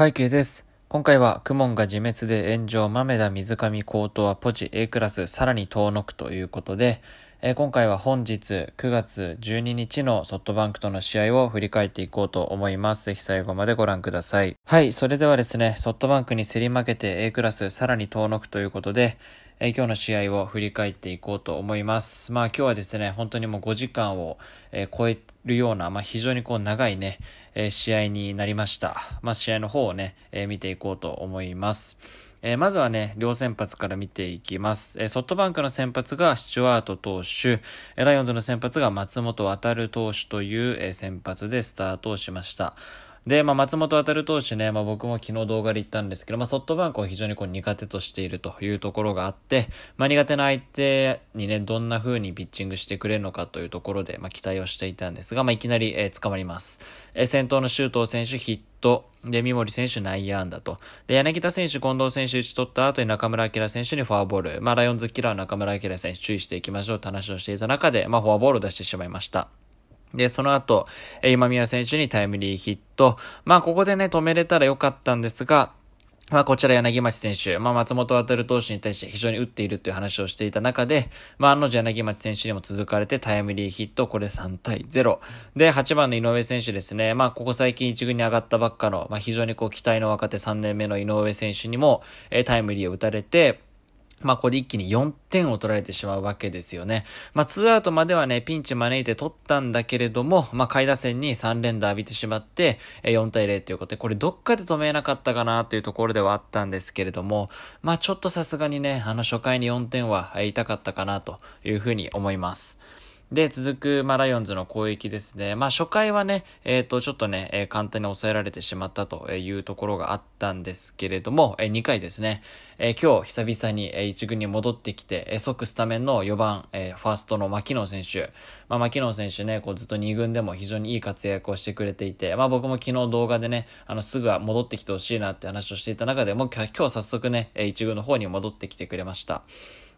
背景です。今回は、クモンが自滅で炎上、豆田水上高等はポチ A クラス、さらに遠のくということで、えー、今回は本日9月12日のソフトバンクとの試合を振り返っていこうと思います。ぜひ最後までご覧ください。はい、それではですね、ソフトバンクに競り負けて A クラス、さらに遠のくということで、えー、今日の試合を振り返っていこうと思います。まあ今日はですね、本当にもう5時間を、えー、超えるような、まあ非常にこう長いね、え試合になりました。まあ、試合の方をね、え見ていこうと思います。えまずはね、両先発から見ていきます。えソフトバンクの先発がスチュワート投手、えライオンズの先発が松本渡る投手という、え先発でスタートをしました。で、まあ、松本渉投手ね、まあ、僕も昨日動画で言ったんですけど、まあ、ソフトバンクを非常にこう苦手としているというところがあって、まあ、苦手な相手にね、どんな風にピッチングしてくれるのかというところで、まあ、期待をしていたんですが、まあ、いきなり、えー、捕まります。えー、先頭の周東選手ヒット、で、三森選手内野安打と。で、柳田選手、近藤選手打ち取った後に中村晃選手にフォアボール。まあ、ライオンズキラー中村晃選手注意していきましょうと話をしていた中で、まあ、フォアボールを出してしまいました。で、その後、今宮選手にタイムリーヒット。まあ、ここでね、止めれたらよかったんですが、まあ、こちら柳町選手、まあ、松本渉投手に対して非常に打っているという話をしていた中で、まあ、案の定柳町選手にも続かれてタイムリーヒット、これ3対0。で、8番の井上選手ですね、まあ、ここ最近1軍に上がったばっかの、まあ、非常にこう、期待の若手3年目の井上選手にも、えタイムリーを打たれて、まあ、ここで一気に4点を取られてしまうわけですよね。まあ、2アウトまではね、ピンチ招いて取ったんだけれども、まあ、下位打線に3連打浴びてしまって、4対0ということで、これどっかで止めなかったかなというところではあったんですけれども、まあ、ちょっとさすがにね、あの初回に4点は痛かったかなというふうに思います。で、続く、まあ、ライオンズの攻撃ですね。まあ、初回はね、えっ、ー、と、ちょっとね、えー、簡単に抑えられてしまったというところがあったんですけれども、えー、2回ですね、え今日久々に、え1軍に戻ってきて、え即スタメンの4番、えファーストの牧野選手。まあ、牧野選手ね、こうずっと2軍でも非常にいい活躍をしてくれていて、まあ、僕も昨日動画でね、あの、すぐは戻ってきてほしいなって話をしていた中でも、今日早速ね、え1軍の方に戻ってきてくれました。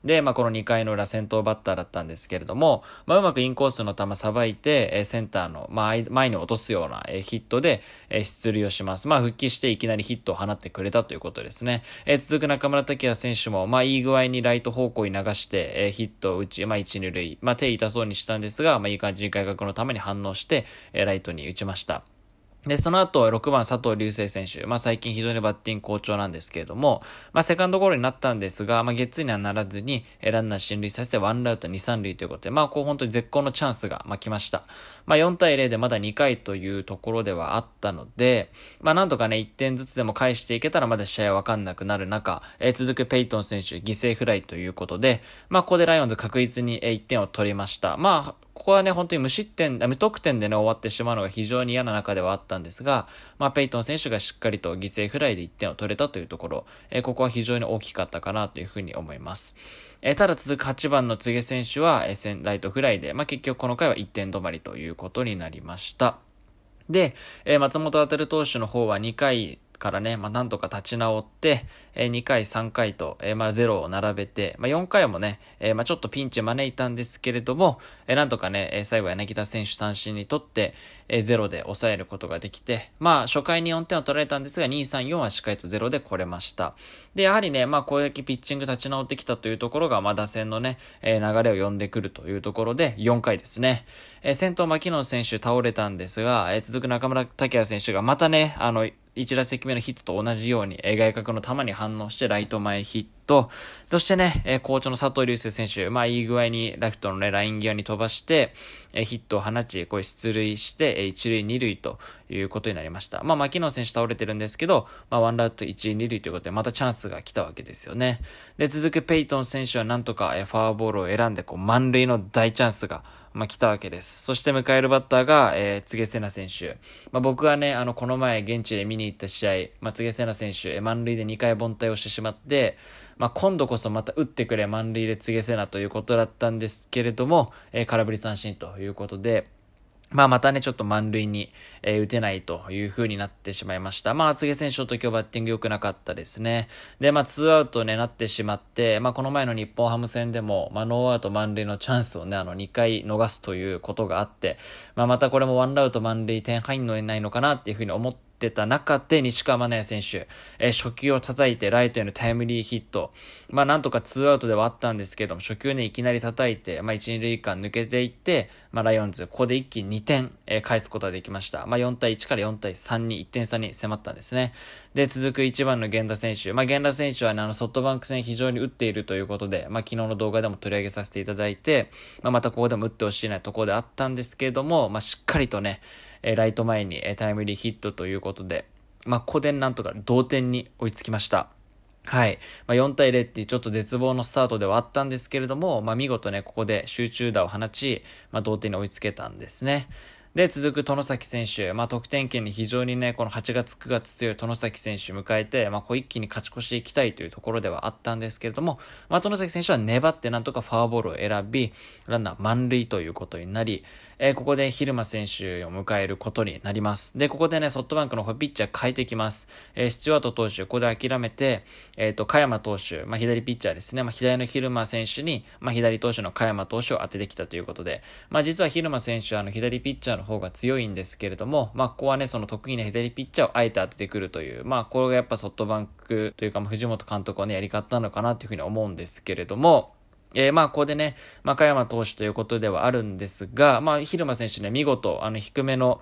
で、まあ、この2回の裏先頭バッターだったんですけれども、まあ、うまくインコースの球さばいて、えセンターの、まあ、前に落とすような、えヒットで、え出塁をします。まあ、復帰していきなりヒットを放ってくれたということですね。え続く中村拓也選手も、まあ、いい具合にライト方向に流して、えヒットを打ち、まあ、1、2塁、まあ、手痛そうにしたんですが、まあ、いい感じに外角のために反応して、えライトに打ちました。で、その後、6番佐藤隆成選手。まあ、最近非常にバッティング好調なんですけれども、まあ、セカンドゴロになったんですが、まあ、ゲッツーにはならずに、ランナー進塁させて、ワンラウト2、3塁ということで、まあ、こう本当に絶好のチャンスが、まあ、来ました。まあ、4対0でまだ2回というところではあったので、まあ、なんとかね、1点ずつでも返していけたら、まだ試合わかんなくなる中、えー、続くペイトン選手、犠牲フライということで、まあ、ここでライオンズ確実に1点を取りました。まあ、ここはね、本当に無失点、無得点でね、終わってしまうのが非常に嫌な中ではあったんですが、まあ、ペイトン選手がしっかりと犠牲フライで1点を取れたというところ、えー、ここは非常に大きかったかなというふうに思います。えー、ただ続く8番の柘植選手は、えー、ライトフライで、まあ、結局この回は1点止まりということになりました。で、えー、松本渉投手の方は2回、からね、まあ、なんとか立ち直って、えー、2回、3回と、えー、まあ、0を並べて、まあ、4回もね、えー、まあ、ちょっとピンチ招いたんですけれども、えー、なんとかね、え最後柳田選手三振にとって、えー、0で抑えることができて、まあ、初回に4点を取られたんですが、2、3、4はしっかりと0で来れました。で、やはりね、まあ、こ撃ピッチング立ち直ってきたというところが、まあ、打線のね、え流れを呼んでくるというところで、4回ですね。え先頭、牧野選手倒れたんですが、え続く中村拓也選手がまたね、あの、1打席目のヒットと同じように、えー、外角の球に反応してライト前ヒット、そしてね、えー、の佐藤隆介選手、まあいい具合にラフトのね、ライン際に飛ばして、えー、ヒットを放ち、こう出塁して、えー、1塁2塁ということになりました。まあ牧野選手倒れてるんですけど、まあワンラウト1塁2塁ということで、またチャンスが来たわけですよね。で、続くペイトン選手はなんとか、えー、ファーボールを選んで、こう満塁の大チャンスが、まあ、来たわけです。そして迎えるバッターが、えー、柘瀬な選手。まあ、僕はね、あの、この前現地で見に行った試合、まあ、柘瀬那選手、満塁で2回凡退をしてしまって、まあ、今度こそまた打ってくれ、満塁でげ瀬なということだったんですけれども、えー、空振り三振ということで、まあまたね、ちょっと満塁に、えー、打てないという風になってしまいました。まあ厚木選手の時はバッティング良くなかったですね。で、まあ2アウトね、なってしまって、まあこの前の日本ハム戦でも、まあノーアウト満塁のチャンスをね、あの2回逃すということがあって、まあまたこれもワンアウト満塁点入んのいないのかなっていう風に思って、ってた中で西川真也選手、えー、初球を叩いてライトへのタイムリーヒット、まあなんとかツーアウトではあったんですけども、初球ね、いきなり叩いて、まあ1、2塁間抜けていって、まあライオンズ、ここで一気に2点、えー、返すことができました。まあ4対1から4対3に、1点差に迫ったんですね。で、続く1番の源田選手、まあ源田選手は、ね、あのソフトバンク戦非常に打っているということで、まあ昨日の動画でも取り上げさせていただいて、まあまたここでも打ってほしいなところであったんですけれども、まあしっかりとね、えライト前に、えタイムリーヒットということで、まあ、ここでなんとか同点に追いつきました。はい。まあ、4対0っていうちょっと絶望のスタートではあったんですけれども、まあ、見事ね、ここで集中打を放ち、まあ、同点に追いつけたんですね。で、続く殿崎選手、まあ、得点圏に非常にね、この8月、9月強い殿崎選手迎えて、まあ、こう一気に勝ち越していきたいというところではあったんですけれども、まあ、殿崎選手は粘ってなんとかファーボールを選び、ランナー満塁ということになり、えー、ここで昼間選手を迎えることになります。で、ここでね、ソフトバンクの方ピッチャー変えてきます。えー、スチュワート投手、ここで諦めて、えっ、ー、と、加山投手、まあ、左ピッチャーですね、まあ、左の昼間選手に、まあ、左投手の加山投手を当ててきたということで、まあ、実は昼間選手はあの左ピッチャーの方が強いんですけれども、まあ、ここはね、その得意な左ピッチャーをあえて当ててくるという、まあ、これがやっぱソフトバンクというか、藤本監督はね、やり方なのかなというふうに思うんですけれども、えー、まあ、ここでね、中山投手ということではあるんですが、まあ、蛭間選手ね、見事、あの、低めの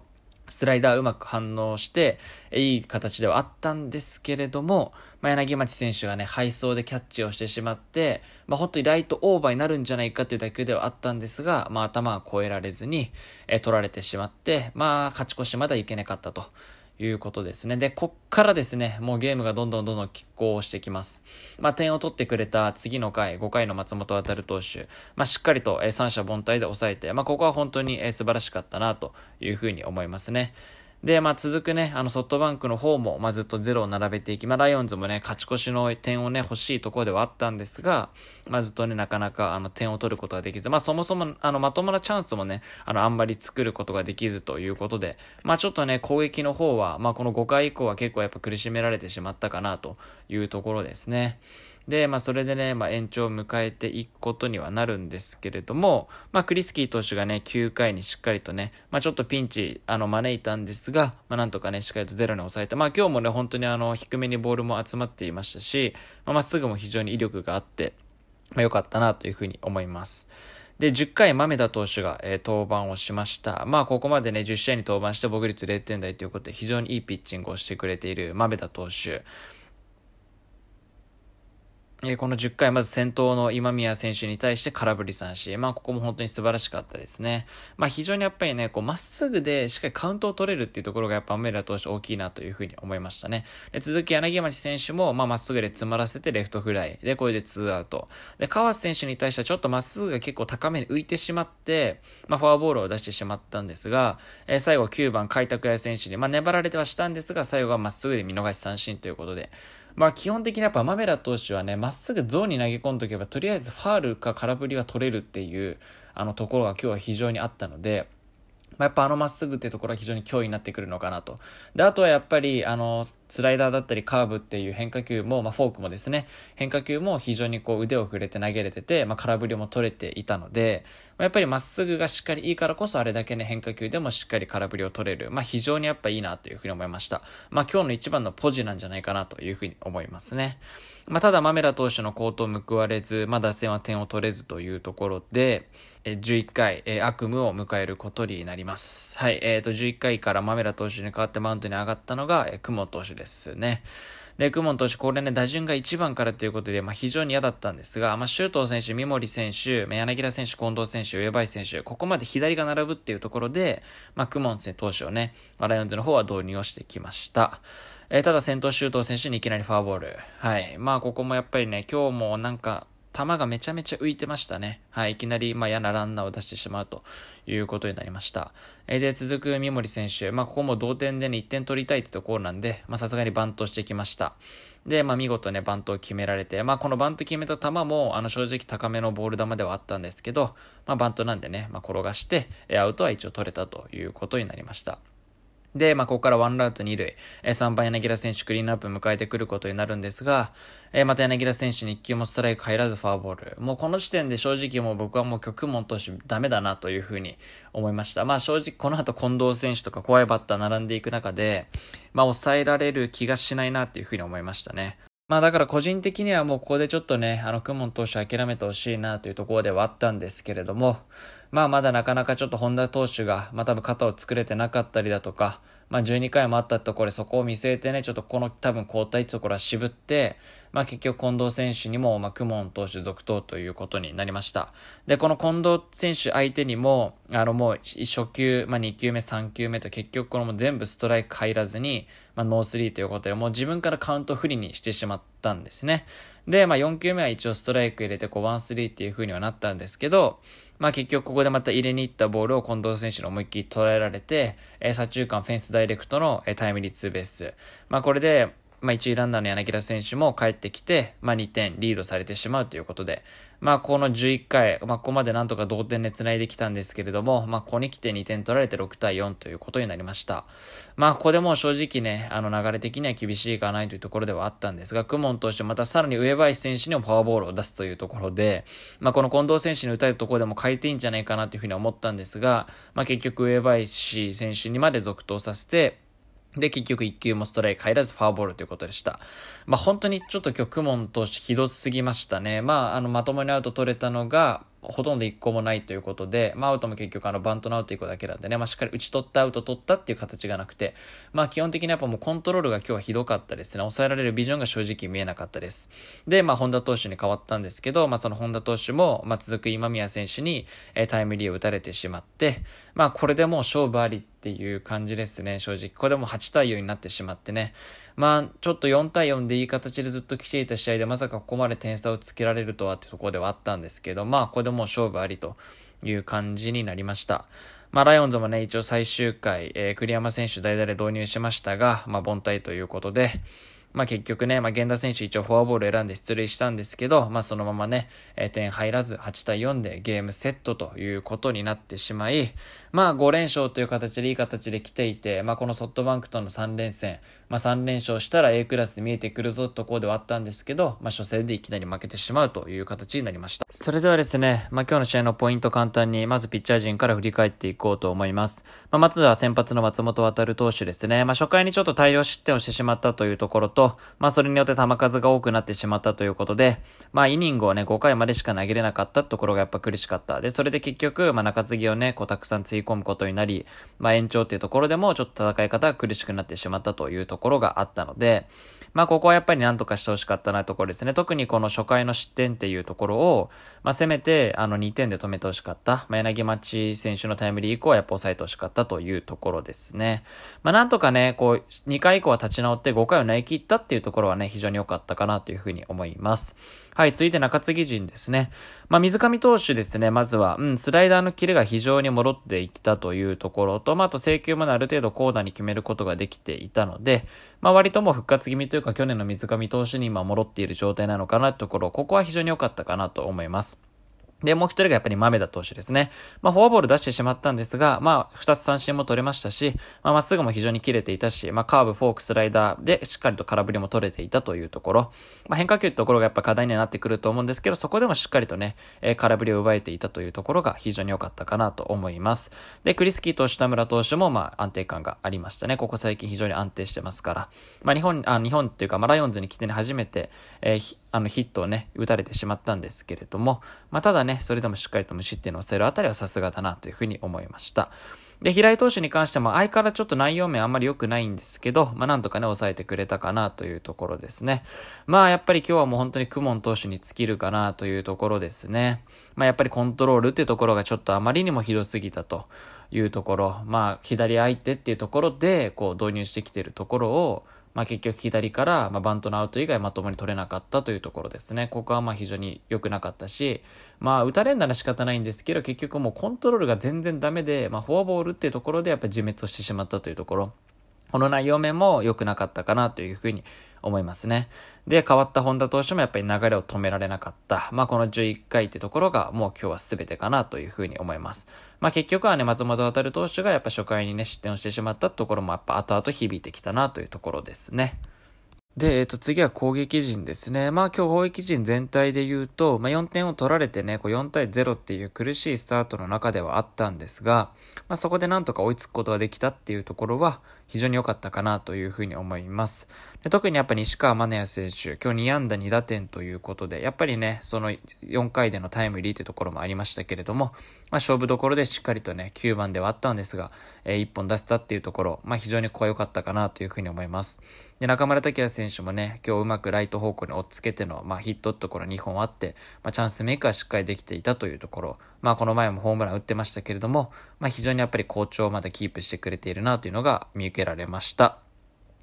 スライダーうまく反応して、いい形ではあったんですけれども、まあ、柳町選手がね、配送でキャッチをしてしまって、まあ、本当にライトオーバーになるんじゃないかという打球ではあったんですが、まあ、頭は越えられずに、えー、取られてしまって、まあ、勝ち越しまだいけなかったと。いうことですね。で、こっからですね、もうゲームがどんどんどんどん拮抗してきます。まあ、点を取ってくれた次の回、5回の松本渉投手、まあ、しっかりと、え三者凡退で抑えて、まあ、ここは本当に、え素晴らしかったなというふうに思いますね。で、まあ、続くね、あの、ソフトバンクの方も、まあ、ずっとゼロを並べていき、まあ、ライオンズもね、勝ち越しの点をね、欲しいところではあったんですが、まあ、ずっとね、なかなか、あの、点を取ることができず、まあ、そもそも、あの、まともなチャンスもね、あの、あんまり作ることができずということで、まあ、ちょっとね、攻撃の方は、まあ、この5回以降は結構やっぱ苦しめられてしまったかなというところですね。で、まあ、それでね、まあ、延長を迎えていくことにはなるんですけれども、まあ、クリスキー投手がね、9回にしっかりとね、まあ、ちょっとピンチ、あの、招いたんですが、まあ、なんとかね、しっかりとゼロに抑えて、まあ、今日もね、本当にあの、低めにボールも集まっていましたし、まあ、まっすぐも非常に威力があって、まあ、良かったなというふうに思います。で、10回、豆田投手が、えー、登板をしました。まあ、ここまでね、10試合に登板して防御率0点台ということで、非常にいいピッチングをしてくれている豆田投手。えこの10回、まず先頭の今宮選手に対して空振り三振。まあ、ここも本当に素晴らしかったですね。まあ、非常にやっぱりね、こう、まっすぐでしっかりカウントを取れるっていうところがやっぱリ田投手大きいなというふうに思いましたね。で、続き柳町選手も、まあ、まっすぐで詰まらせてレフトフライ。で、これで2アウト。で、川瀬選手に対してはちょっとまっすぐが結構高めに浮いてしまって、まあ、フォアボールを出してしまったんですが、えー、最後9番開拓屋選手に、まあ、粘られてはしたんですが、最後はまっすぐで見逃し三振ということで、まあ、基本的にやっぱマメラ投手はねまっすぐゾーンに投げ込んどけばとりあえずファールか空振りは取れるっていうあのところが今日は非常にあったので。まあ、やっぱあのまっすぐっていうところは非常に脅威になってくるのかなと。で、あとはやっぱり、あの、スライダーだったりカーブっていう変化球も、まあ、フォークもですね、変化球も非常にこう腕を振れて投げれてて、まあ、空振りも取れていたので、まあ、やっぱりまっすぐがしっかりいいからこそあれだけね変化球でもしっかり空振りを取れる、まあ、非常にやっぱいいなというふうに思いました。まあ、今日の一番のポジなんじゃないかなというふうに思いますね。まあ、ただ、マメラ投手の好投報われず、まあ、打線は点を取れずというところで、11回、えー、悪夢を迎えることになります。はい、えっ、ー、と、11回からマメラ投手に代わってマウンドに上がったのが、えー、雲投手ですね。で、モ投手、これね、打順が1番からということで、まあ、非常に嫌だったんですが、まあ、周東選手、三森選手、柳田選手、近藤選手、上林選手、ここまで左が並ぶっていうところで、まあ、モ投手をね、ライオンズの方は導入をしてきました。えー、ただ先頭周東選手にいきなりフォアボール。はい。まあ、ここもやっぱりね、今日もなんか、球がめちゃめちゃ浮いてましたね。はい、いきなり、まあ、嫌なランナーを出してしまうということになりました。えで、続く三森選手、まあ、ここも同点でね、1点取りたいってところなんで、まあ、さすがにバントしてきました。で、まあ、見事ね、バントを決められて、まあ、このバント決めた球も、あの、正直高めのボール球ではあったんですけど、まあ、バントなんでね、まあ、転がして、アウトは一応取れたということになりました。で、まあ、ここからワンラウト二塁、えー、3番柳田選手クリーンアップ迎えてくることになるんですが、えー、また柳田選手に1球もストライク入らずファーボール。もうこの時点で正直もう僕はもう極門投手ダメだなというふうに思いました。まあ正直この後近藤選手とか怖いバッター並んでいく中で、まあ抑えられる気がしないなというふうに思いましたね。まあだから個人的にはもうここでちょっとね、あの、クモン投手諦めてほしいなというところではあったんですけれども、まあまだなかなかちょっと本田投手が、まあ多分肩を作れてなかったりだとか、まあ12回もあったところでそこを見据えてね、ちょっとこの多分交代ってところは渋って、まあ、結局近藤選手にも、まあ、クモン投手続投ということになりました。で、この近藤選手相手にも、あの、もう初球、まあ、2球目、3球目と結局これも全部ストライク入らずに、まあ、ノースリーということで、もう自分からカウント不利にしてしまったんですね。で、まあ、4球目は一応ストライク入れて、こう、ワンスリーっていう風にはなったんですけど、まあ、結局ここでまた入れに行ったボールを近藤選手の思いっきり捉えられて、えー、左中間フェンスダイレクトの、えー、タイムリーツーベース。まあ、これで、まあ、1位ランナーの柳田選手も帰ってきて、まあ、2点リードされてしまうということで、まあ、この11回、まあ、ここまでなんとか同点で繋いできたんですけれども、まあ、ここに来て2点取られて6対4ということになりました。まあ、ここでも正直ね、あの流れ的には厳しいかないというところではあったんですが、クモン投手またさらに上林選手にもパワーボールを出すというところで、まあ、この近藤選手に打たれたところでも変えていいんじゃないかなというふうに思ったんですが、まあ、結局上林選手にまで続投させて、で、結局1球もストライク入らずファーボールということでした。まあ、本当にちょっと今日、クモン投手ひどすぎましたね。まあ、あの、まともにアウト取れたのが、ほとんど1個もないということで、まあ、アウトも結局あの、バントのアウト1個だけなんでね、まあ、しっかり打ち取ったアウト取ったっていう形がなくて、まあ、基本的にやっぱもうコントロールが今日はひどかったですね。抑えられるビジョンが正直見えなかったです。で、まあ、本田投手に変わったんですけど、まあ、その本田投手も、まあ、続く今宮選手に、えタイムリーを打たれてしまって、まあ、これでもう勝負ありっていう感じですね、正直。これも8対4になってしまってね。まあ、ちょっと4対4でいい形でずっと来ていた試合で、まさかここまで点差をつけられるとはってところではあったんですけど、まあ、これでもう勝負ありという感じになりました。まあ、ライオンズもね、一応最終回、えー、栗山選手代打で導入しましたが、まあ、凡退ということで、まあ、結局ね、まあ、源田選手一応フォアボール選んで出塁したんですけど、まあ、そのままね、えー、点入らず8対4でゲームセットということになってしまい、まあ5連勝という形でいい形で来ていて、まあこのソフトバンクとの3連戦、まあ3連勝したら A クラスで見えてくるぞとこうではあったんですけど、まあ初戦でいきなり負けてしまうという形になりました。それではですね、まあ今日の試合のポイント簡単に、まずピッチャー陣から振り返っていこうと思います。まあまずは先発の松本渡投手ですね、まあ初回にちょっと大量失点をしてしまったというところと、まあそれによって球数が多くなってしまったということで、まあイニングをね5回までしか投げれなかったところがやっぱ苦しかった。で、それで結局、まあ中継ぎをね、こうたくさん追い込むことになり、まあ、延長っていうところでもちょっと戦い方が苦しくなってしまったというところがあったので、まあ、ここはやっぱり何とかしてほしかったなところですね。特にこの初回の失点っていうところを、まあ、せめてあの2点で止めてほしかった。まあ、柳町選手のタイムリー以降はやっぱ抑えてほしかったというところですね。まあ、なんとかね、こう、2回以降は立ち直って5回を投げ切ったっていうところはね、非常に良かったかなというふうに思います。はい、続いて中継ぎ陣ですね。まあ、水上投手ですね、まずは、うん、スライダーのキレが非常に戻ってきたというところと、まあ、あと制球もある程度高度に決めることができていたので、まあ、割ともう復活気味というか、去年の水上投手に今戻っている状態なのかなところ、ここは非常に良かったかなと思います。で、もう一人がやっぱり豆田投手ですね。まあ、フォアボール出してしまったんですが、まあ、二つ三振も取れましたし、まあ、まっすぐも非常に切れていたし、まあ、カーブ、フォーク、スライダーでしっかりと空振りも取れていたというところ、まあ、変化球ってところがやっぱ課題にはなってくると思うんですけど、そこでもしっかりとね、えー、空振りを奪えていたというところが非常に良かったかなと思います。で、クリスキー投手、田村投手も、まあ、安定感がありましたね。ここ最近非常に安定してますから、まあ、日本、あ日本っていうか、まあ、ライオンズに来てね、初めて、えーあのヒットをね、打たれてしまったんですけれども、まあ、ただね、それでもしっかりと無失点を抑えるあたりはさすがだなというふうに思いました。で、平井投手に関しても相変わらずちょっと内容面あんまり良くないんですけど、まあなんとかね、抑えてくれたかなというところですね。まあやっぱり今日はもう本当にクモン投手に尽きるかなというところですね。まあやっぱりコントロールっていうところがちょっとあまりにも広すぎたというところ、まあ左相手っていうところでこう導入してきてるところを、まあ、結局左から、まあ、バントのアウト以外まともに取れなかったというところですね。ここはまあ非常に良くなかったし、まあ、打たれんなら仕方ないんですけど、結局もうコントロールが全然ダメで、まあ、フォアボールっていうところでやっぱり自滅をしてしまったというところ。この内容面も良くなかったかなというふうに思いますね。で、変わった本田投手もやっぱり流れを止められなかった。まあ、この11回ってところが、もう今日は全てかなというふうに思います。まあ、結局はね、松本渉投手がやっぱ初回にね、失点をしてしまったところも、やっぱ後々響いてきたなというところですね。で、えっ、ー、と、次は攻撃陣ですね。まあ今日攻撃陣全体で言うと、まあ、4点を取られてね、こう4対0っていう苦しいスタートの中ではあったんですが、まあ、そこでなんとか追いつくことができたっていうところは非常に良かったかなというふうに思います。で特にやっぱ西川真也選手、今日2安打2打点ということで、やっぱりね、その4回でのタイムリーってところもありましたけれども、まあ、勝負どころでしっかりとね、9番ではあったんですが、えー、1本出したっていうところ、まあ非常にここ良かったかなというふうに思います。で、中村拓也選手もね、今日うまくライト方向に追っつけての、まあ、ヒットところ2本あって、まあ、チャンスメイクはしっかりできていたというところ、まあ、この前もホームラン打ってましたけれども、まあ、非常にやっぱり好調をまだキープしてくれているなというのが見受けられました。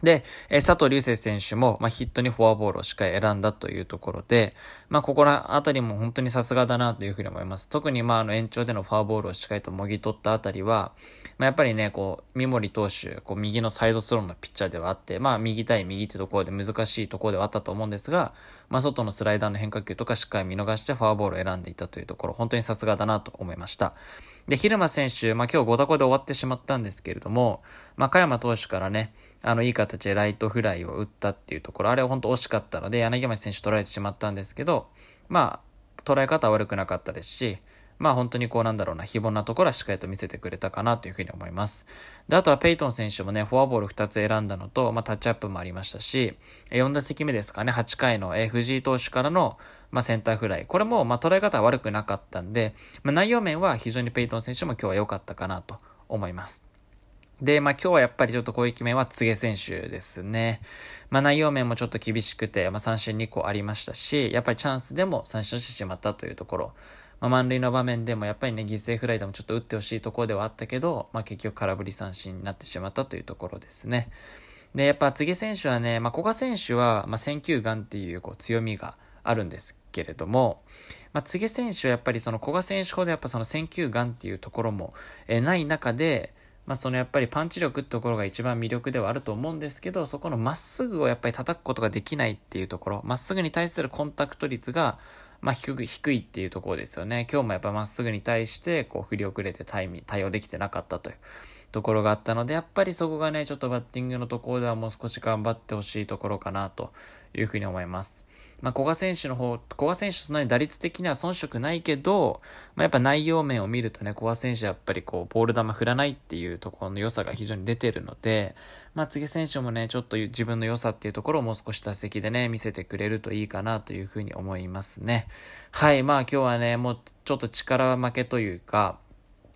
で、え佐藤隆成選手も、まあ、ヒットにフォアボールをしっかり選んだというところで、まあ、ここらあたりも本当にさすがだなというふうに思います。特に、まあ、あの、延長でのフォアボールをしっかりともぎ取ったあたりは、まあ、やっぱりね、こう、三森投手、こう、右のサイドスローのピッチャーではあって、まあ、右対右ってところで難しいところではあったと思うんですが、まあ、外のスライダーの変化球とかしっかり見逃してフォアボールを選んでいたというところ、本当にさすがだなと思いました。で、昼間選手、まあ、今日5打5で終わってしまったんですけれども、まあ、加山投手からね、あの、いい形でライトフライを打ったっていうところ、あれは本当惜しかったので、柳町選手取られてしまったんですけど、まあ、捉え方は悪くなかったですし、まあ本当にこうなんだろうな、非凡なところはしっかりと見せてくれたかなというふうに思います。で、あとはペイトン選手もね、フォアボール2つ選んだのと、まあタッチアップもありましたし、4打席目ですかね、8回の藤井投手からの、まあ、センターフライ。これも、まあ捉え方は悪くなかったんで、まあ内容面は非常にペイトン選手も今日は良かったかなと思います。で、まあ、今日はやっぱりちょっと攻撃面は柘植選手ですね。まあ、内容面もちょっと厳しくて、まあ、三振2個ありましたし、やっぱりチャンスでも三振してしまったというところ。まあ、満塁の場面でもやっぱりね、犠牲フライでもちょっと打ってほしいところではあったけど、まあ、結局空振り三振になってしまったというところですね。で、やっぱ柘植選手はね、まあ、古賀選手は、まあ、選球眼っていうこう強みがあるんですけれども、まあ、柘植選手はやっぱりその古賀選手ほどやっぱその選球眼っていうところも、えない中で、まあ、そのやっぱりパンチ力ってところが一番魅力ではあると思うんですけど、そこのまっすぐをやっぱり叩くことができないっていうところ、まっすぐに対するコンタクト率が、まあ、低いっていうところですよね。今日もやっぱまっすぐに対して、こう、振り遅れて対応できてなかったという。ところがあったので、やっぱりそこがね、ちょっとバッティングのところではもう少し頑張ってほしいところかなというふうに思います。まあ、古賀選手の方、古賀選手そんなに打率的には遜色ないけど、まあ、やっぱ内容面を見るとね、古賀選手やっぱりこう、ボール球振らないっていうところの良さが非常に出てるので、まあ、次選手もね、ちょっと自分の良さっていうところをもう少し打席でね、見せてくれるといいかなというふうに思いますね。はい、まあ今日はね、もうちょっと力負けというか、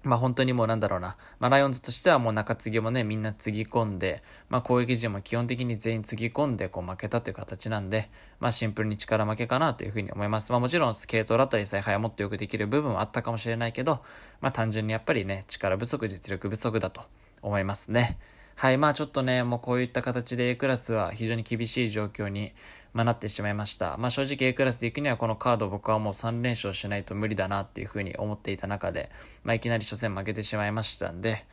まあ本当にもうなんだろうな。まあライオンズとしてはもう中継ぎもね、みんなつぎ込んで、まあ攻撃陣も基本的に全員つぎ込んでこう負けたという形なんで、まあシンプルに力負けかなというふうに思います。まあもちろんスケートだったり采配はもっとよくできる部分はあったかもしれないけど、まあ単純にやっぱりね、力不足、実力不足だと思いますね。はい、まあちょっとね、もうこういった形で A クラスは非常に厳しい状況に、まあ、なってしまいました。まあ正直 A クラスで行くにはこのカード僕はもう3連勝しないと無理だなっていうふうに思っていた中で、まあいきなり初戦負けてしまいましたんで、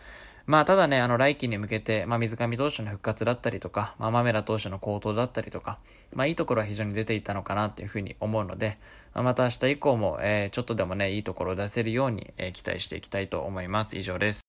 まあただね、あの来季に向けて、まあ水上投手の復活だったりとか、まあマメラ投手の高騰だったりとか、まあいいところは非常に出ていたのかなっていうふうに思うので、まあ、また明日以降も、えー、ちょっとでもね、いいところを出せるように、えー、期待していきたいと思います。以上です。